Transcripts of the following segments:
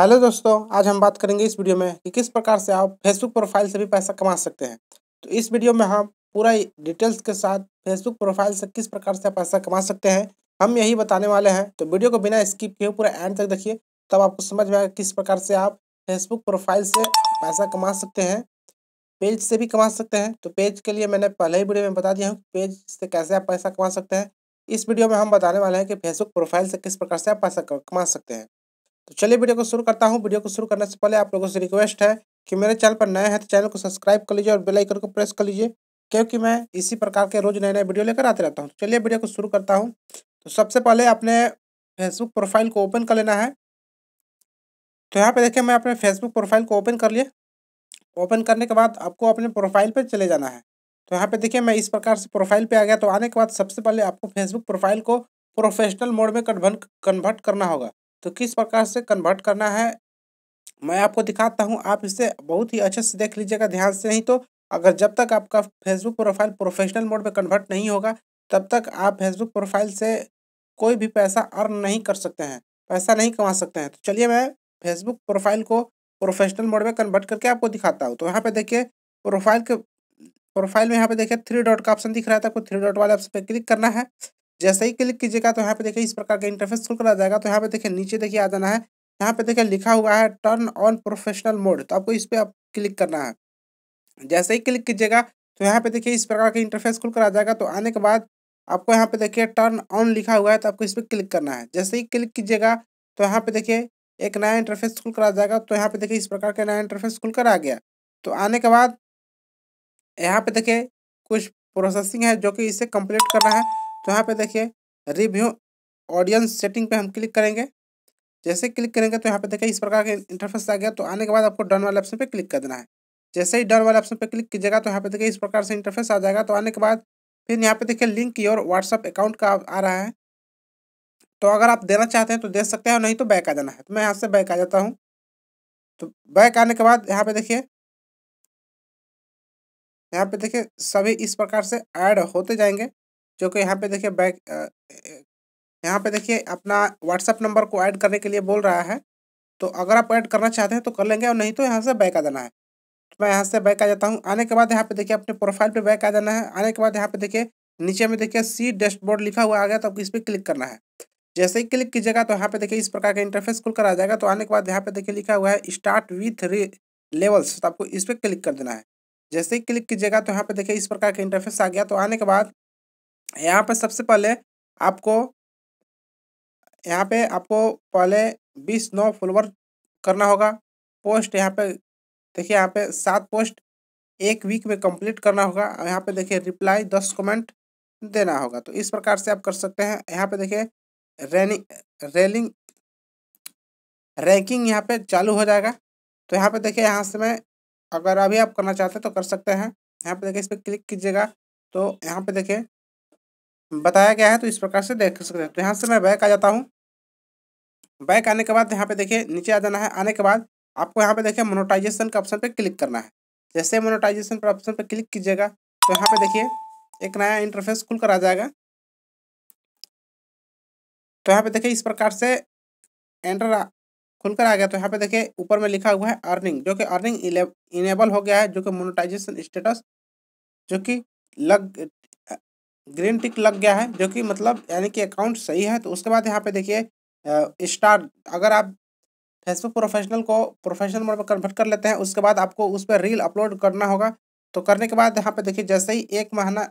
hello दोस्तों आज हम बात करेंगे इस वीडियो में कि किस प्रकार से आप फेसबुक प्रोफाइल से भी पैसा कमा सकते हैं तो इस वीडियो में हम पूरा डिटेल्स के साथ फेसबुक प्रोफाइल से किस प्रकार से पैसा कमा सकते हैं हम यही बताने वाले हैं तो वीडियो को बिना स्किप किए पूरा एंड तक देखिए तब आपको समझ में आएगा किस प्रकार से आप फेसबुक प्रोफाइल से पैसा कमा सकते हैं पेज से भी कमा सकते हैं तो पेज के लिए मैंने पहले ही वीडियो में बता दिया हूँ पेज से कैसे आप पैसा कमा सकते हैं इस वीडियो में हम बताने वाले हैं कि फेसबुक प्रोफाइल से किस प्रकार से आप पैसा कमा सकते हैं तो चलिए वीडियो को शुरू करता हूँ वीडियो को शुरू करने से पहले आप लोगों से रिक्वेस्ट है कि मेरे चैनल पर नए हैं तो चैनल को सब्सक्राइब कर लीजिए और बेल आइकन को प्रेस कर लीजिए क्योंकि मैं इसी प्रकार के रोज़ नए नए वीडियो लेकर आते रहता हूँ चलिए वीडियो को शुरू करता हूँ तो सबसे पहले अपने फेसबुक प्रोफाइल को ओपन कर लेना है तो यहाँ पे देखिए मैं अपने फेसबुक प्रोफाइल को ओपन कर लिया ओपन करने के बाद आपको अपने प्रोफाइल पर चले जाना है तो यहाँ पे देखिए मैं इस प्रकार से प्रोफाइल पे आ गया तो आने के बाद सबसे पहले आपको फेसबुक प्रोफाइल को प्रोफेशनल मोड में कन्वर्ट करना होगा तो किस प्रकार से कन्वर्ट करना है मैं आपको दिखाता हूँ आप इसे बहुत ही अच्छे से देख लीजिएगा ध्यान से नहीं तो अगर जब तक आपका फेसबुक प्रोफाइल प्रोफेशनल मोड में कन्वर्ट नहीं होगा तब तक आप फेसबुक प्रोफाइल से कोई भी पैसा अर्न नहीं कर सकते हैं पैसा नहीं कमा सकते हैं तो चलिए मैं फेसबुक प्रोफाइल को प्रोफेशनल मोड में कन्वर्ट करके आपको दिखाता हूँ तो यहाँ पे देखिए प्रोफाइल के प्रोफाइल में यहाँ पे देखिए थ्री डॉट का ऑप्शन दिख रहा था आपको थ्री डॉट वाले ऑप्शन पे क्लिक करना है जैसे ही क्लिक कीजिएगा तो यहाँ पे देखिए इस प्रकार का इंटरफेस खुल कर जाएगा तो यहाँ पे देखिए नीचे देखिए आ जाना है यहाँ पे देखिए लिखा हुआ है टर्न ऑन प्रोफेशनल मोड तो आपको इस पर आप क्लिक करना है जैसे ही क्लिक कीजिएगा तो यहाँ पे देखिए इस प्रकार का इंटरफेस खुल कर आ जाएगा तो आने के बाद आपको यहाँ पे देखिए टर्न ऑन लिखा हुआ है तो आपको इस पर क्लिक करना है जैसे ही क्लिक कीजिएगा तो यहाँ पे देखिए एक नया इंटरफेस खुल कर आ जाएगा तो यहाँ पे देखिए इस प्रकार का नया इंटरफेस खुल कर आ गया तो आने के बाद यहाँ पे देखिए कुछ प्रोसेसिंग है जो कि इसे कंप्लीट करना है तो यहाँ पे देखिए रिव्यू ऑडियंस सेटिंग पे हम क्लिक करेंगे जैसे क्लिक करेंगे तो यहाँ पे देखिए इस प्रकार के इंटरफेस आ गया तो आने के बाद आपको डन वाले ऑप्शन पे क्लिक कर देना है जैसे ही डन वाले ऑप्शन पे क्लिक कीजिएगा तो यहाँ पे देखिए इस प्रकार से इंटरफेस आ जाएगा तो आने के बाद फिर यहाँ पे देखिए लिंक योर व्हाट्सअप अकाउंट का आ रहा है तो अगर आप देना चाहते हैं तो दे सकते हैं नहीं तो बैक आ जाना है तो मैं यहाँ से बैक आ जाता हूँ तो बैक आने के बाद यहाँ पे देखिए यहाँ पे देखिए सभी इस प्रकार से ऐड होते जाएंगे जो कि यहाँ पे देखिए बैक यहाँ पे देखिए अपना व्हाट्सअप नंबर को ऐड करने के लिए बोल रहा है तो अगर आप ऐड करना चाहते हैं तो कर लेंगे और नहीं तो यहाँ से बैक आ जाना है तो मैं यहाँ से बैक आ जाता हूँ आने के बाद यहाँ पे देखिए अपने प्रोफाइल पे बैक आ जाना है आने के बाद यहाँ पे देखिए नीचे में देखिए सी डैशबोर्ड लिखा हुआ आ गया तो आपको इस पर क्लिक करना है जैसे ही क्लिक कीजिएगा तो यहाँ पे देखिए इस प्रकार का इंटरफेस खुल कर आ जाएगा तो आने के बाद यहाँ पे देखिए लिखा हुआ है स्टार्ट विथ लेवल्स तो आपको इस पर क्लिक कर देना है जैसे ही क्लिक कीजिएगा तो यहाँ पे देखिए इस प्रकार का इंटरफेस आ गया तो आने के बाद यहाँ पर सबसे पहले आपको यहाँ पे आपको पहले बीस नौ फॉलोवर करना होगा पोस्ट यहाँ पे देखिए यहाँ पे सात पोस्ट एक वीक में कंप्लीट करना होगा और यहाँ पे देखिए रिप्लाई दस कमेंट देना होगा तो इस प्रकार से आप कर सकते हैं यहाँ पे देखिए रैनिंग रेलिंग रैंकिंग यहाँ पे चालू हो जाएगा तो यहाँ पे देखिए यहाँ से मैं अगर अभी आप करना चाहते हैं तो कर सकते हैं यहाँ पे देखिए इस पर क्लिक कीजिएगा तो यहाँ पे देखिए बताया गया है तो इस प्रकार से देख सकते हैं तो यहाँ से मैं बैक आ जाता हूँ बैक आने के बाद यहाँ पे देखिए नीचे आ जाना है आने के बाद आपको यहाँ पे देखिए मोनोटाइजेशन के ऑप्शन पे क्लिक करना है जैसे मोनोटाइजेशन पर ऑप्शन पे क्लिक कीजिएगा तो यहाँ पे देखिए एक नया इंटरफेस खुल कर आ जाएगा तो यहाँ पे देखिए इस प्रकार से एंटर खुल कर आ गया तो यहाँ पे देखिए ऊपर में लिखा हुआ है अर्निंग जो कि अर्निंग इनेबल हो गया है जो कि मोनोटाइजेशन स्टेटस जो कि लग ग्रीन टिक लग गया है जो कि मतलब यानी कि अकाउंट सही है तो उसके बाद यहाँ पे देखिए स्टार अगर आप फेसबुक प्रोफेशनल को प्रोफेशनल मोड में कन्वर्ट कर लेते हैं उसके बाद आपको उस पर रील अपलोड करना होगा तो करने के बाद यहाँ पे देखिए जैसे ही एक महीना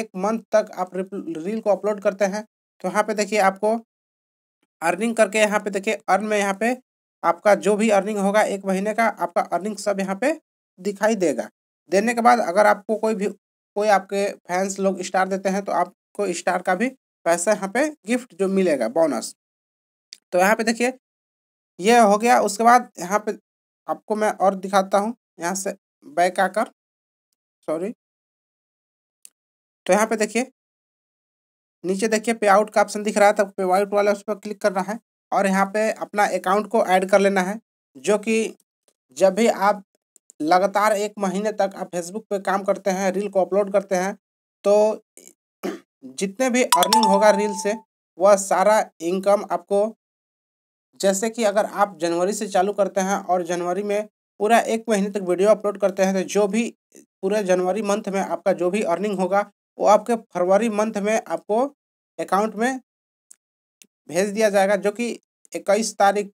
एक मंथ तक आप रील को अपलोड करते हैं तो यहाँ पे देखिए आपको अर्निंग करके यहाँ पे देखिए अर्न में यहाँ पे आपका जो भी अर्निंग होगा एक महीने का आपका अर्निंग सब यहाँ पे दिखाई देगा देने के बाद अगर आपको कोई भी कोई आपके फैंस लोग स्टार देते हैं तो आपको स्टार का भी पैसा यहाँ पे गिफ्ट जो मिलेगा बोनस तो यहाँ पे देखिए ये हो गया उसके बाद यहाँ पे आपको मैं और दिखाता हूँ यहाँ से बैक आकर सॉरी तो यहाँ पे देखिए नीचे देखिए पे आउट का ऑप्शन दिख रहा है तब पे आउट वाला उस पर क्लिक करना है और यहाँ पे अपना अकाउंट को ऐड कर लेना है जो कि जब भी आप लगातार एक महीने तक आप फेसबुक पे काम करते हैं रील को अपलोड करते हैं तो जितने भी अर्निंग होगा रील से वह सारा इनकम आपको जैसे कि अगर आप जनवरी से चालू करते हैं और जनवरी में पूरा एक महीने तक वीडियो अपलोड करते हैं तो जो भी पूरे जनवरी मंथ में आपका जो भी अर्निंग होगा वो आपके फरवरी मंथ में आपको अकाउंट में भेज दिया जाएगा जो कि इक्कीस तारीख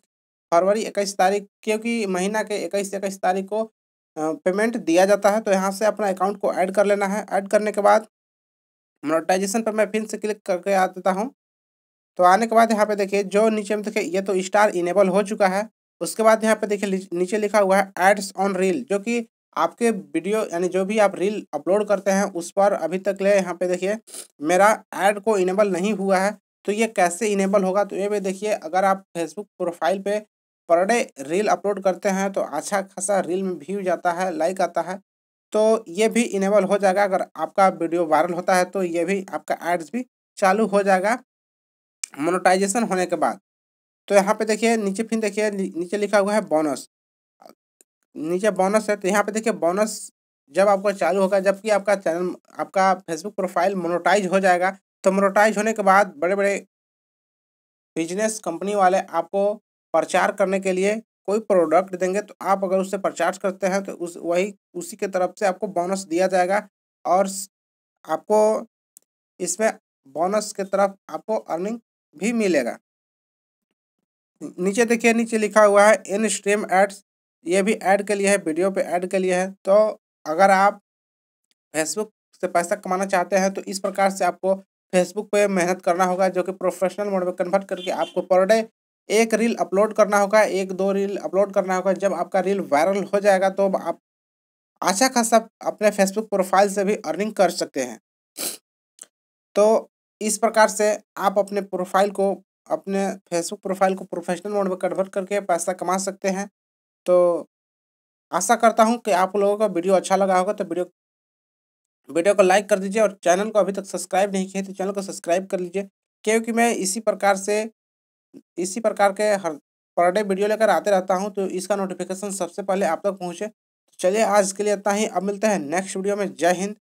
फरवरी इक्कीस तारीख क्योंकि महीना के इक्कीस इक्कीस तारीख को पेमेंट दिया जाता है तो यहाँ से अपना अकाउंट को ऐड कर लेना है ऐड करने के बाद मोनोटाइजेशन पर मैं फिर से क्लिक करके आ देता हूँ तो आने के बाद यहाँ पे देखिए जो नीचे में देखिए ये तो स्टार इनेबल हो चुका है उसके बाद यहाँ पे देखिए नीचे लिखा हुआ है एड्स ऑन रील जो कि आपके वीडियो यानी जो भी आप रील अपलोड करते हैं उस पर अभी तक ले यहाँ पे देखिए मेरा ऐड को इनेबल नहीं हुआ है तो ये कैसे इनेबल होगा तो ये भी देखिए अगर आप फेसबुक प्रोफाइल पर पर डे रील अपलोड करते हैं तो अच्छा खासा रील में व्यू जाता है लाइक आता है तो ये भी इनेबल हो जाएगा अगर आपका वीडियो वायरल होता है तो ये भी आपका एड्स भी चालू हो जाएगा मोनोटाइजेशन होने के बाद तो यहाँ पे देखिए नीचे फिर देखिए नीचे लिखा हुआ है बोनस नीचे बोनस है तो यहाँ पे देखिए बोनस जब आपको चालू होगा जबकि आपका चैनल आपका फेसबुक प्रोफाइल मोनोटाइज हो जाएगा तो मोनोटाइज होने के बाद बड़े बड़े बिजनेस कंपनी वाले आपको प्रचार करने के लिए कोई प्रोडक्ट देंगे तो आप अगर उससे प्रचार करते हैं तो उस वही उसी के तरफ से आपको बोनस दिया जाएगा और आपको इसमें बोनस के तरफ आपको अर्निंग भी मिलेगा नीचे देखिए नीचे लिखा हुआ है इन स्ट्रीम एड्स ये भी ऐड के लिए है वीडियो पे ऐड के लिए है तो अगर आप फेसबुक से पैसा कमाना चाहते हैं तो इस प्रकार से आपको फेसबुक पे मेहनत करना होगा जो कि प्रोफेशनल मोड में कन्वर्ट करके आपको पर डे एक रील अपलोड करना होगा एक दो रील अपलोड करना होगा जब आपका रील वायरल हो जाएगा तो आप अच्छा खासा अपने फेसबुक प्रोफाइल से भी अर्निंग कर सकते हैं तो इस प्रकार से आप अपने प्रोफाइल को अपने फेसबुक प्रोफाइल को प्रोफेशनल मोड में कन्वर्ट करके पैसा कमा सकते हैं तो आशा करता हूँ कि आप लोगों का वीडियो अच्छा लगा होगा तो वीडियो वीडियो को लाइक कर दीजिए और चैनल को अभी तक सब्सक्राइब नहीं किया तो चैनल को सब्सक्राइब कर लीजिए क्योंकि मैं इसी प्रकार से इसी प्रकार के हर पर डे वीडियो लेकर आते रहता हूँ तो इसका नोटिफिकेशन सबसे पहले आप तक पहुँचे तो चलिए आज के लिए इतना ही अब मिलते हैं नेक्स्ट वीडियो में जय हिंद